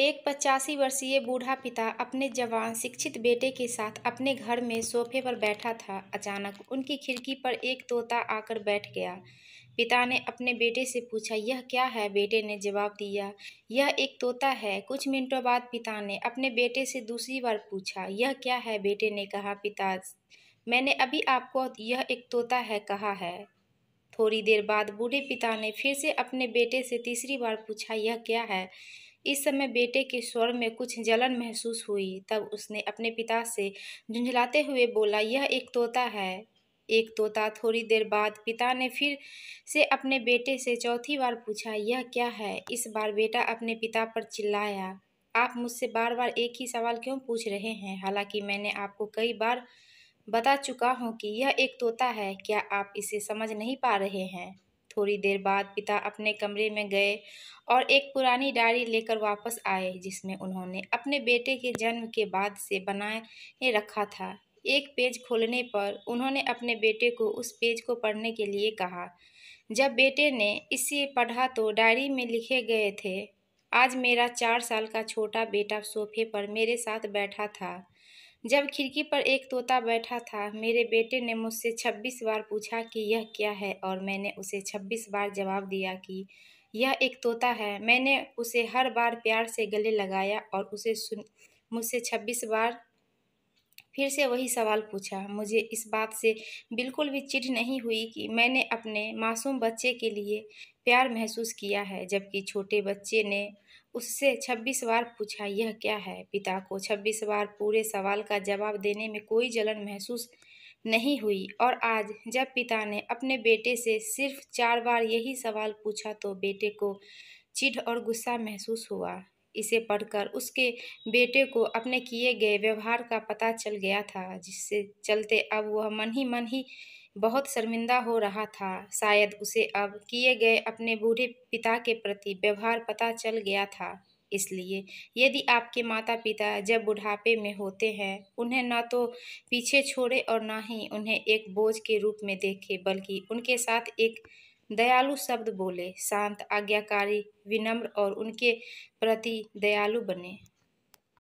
एक पचासी वर्षीय बूढ़ा पिता अपने जवान शिक्षित बेटे के साथ अपने घर में सोफे पर बैठा था अचानक उनकी खिड़की पर एक तोता आकर बैठ गया पिता ने अपने बेटे से पूछा यह क्या है बेटे ने जवाब दिया यह एक तोता है कुछ मिनटों बाद पिता ने अपने बेटे से दूसरी बार पूछा यह क्या है बेटे ने कहा पिता मैंने अभी आपको यह एक तोता है कहा है थोड़ी देर बाद बूढ़े पिता ने फिर से अपने बेटे से तीसरी बार पूछा यह क्या है इस समय बेटे के स्वर में कुछ जलन महसूस हुई तब उसने अपने पिता से झुंझलाते हुए बोला यह एक तोता है एक तोता थोड़ी देर बाद पिता ने फिर से अपने बेटे से चौथी बार पूछा यह क्या है इस बार बेटा अपने पिता पर चिल्लाया आप मुझसे बार बार एक ही सवाल क्यों पूछ रहे हैं हालांकि मैंने आपको कई बार बता चुका हूँ कि यह एक तोता है क्या आप इसे समझ नहीं पा रहे हैं थोड़ी देर बाद पिता अपने कमरे में गए और एक पुरानी डायरी लेकर वापस आए जिसमें उन्होंने अपने बेटे के जन्म के बाद से बनाए रखा था एक पेज खोलने पर उन्होंने अपने बेटे को उस पेज को पढ़ने के लिए कहा जब बेटे ने इसे पढ़ा तो डायरी में लिखे गए थे आज मेरा चार साल का छोटा बेटा सोफे पर मेरे साथ बैठा था जब खिड़की पर एक तोता बैठा था मेरे बेटे ने मुझसे छब्बीस बार पूछा कि यह क्या है और मैंने उसे छब्बीस बार जवाब दिया कि यह एक तोता है मैंने उसे हर बार प्यार से गले लगाया और उसे सुन मुझसे छब्बीस बार फिर से वही सवाल पूछा मुझे इस बात से बिल्कुल भी चिढ़ नहीं हुई कि मैंने अपने मासूम बच्चे के लिए प्यार महसूस किया है जबकि छोटे बच्चे ने उससे छब्बीस बार पूछा यह क्या है पिता को छब्बीस बार पूरे सवाल का जवाब देने में कोई जलन महसूस नहीं हुई और आज जब पिता ने अपने बेटे से सिर्फ चार बार यही सवाल पूछा तो बेटे को चिढ़ और गुस्सा महसूस हुआ इसे पढ़कर उसके बेटे को अपने किए गए व्यवहार का पता चल गया था जिससे चलते अब वह मन ही मन ही बहुत शर्मिंदा हो रहा था शायद उसे अब किए गए अपने बूढ़े पिता के प्रति व्यवहार पता चल गया था इसलिए यदि आपके माता पिता जब बुढ़ापे में होते हैं उन्हें ना तो पीछे छोड़े और ना ही उन्हें एक बोझ के रूप में देखें बल्कि उनके साथ एक दयालु शब्द बोले शांत आज्ञाकारी विनम्र और उनके प्रति दयालु बने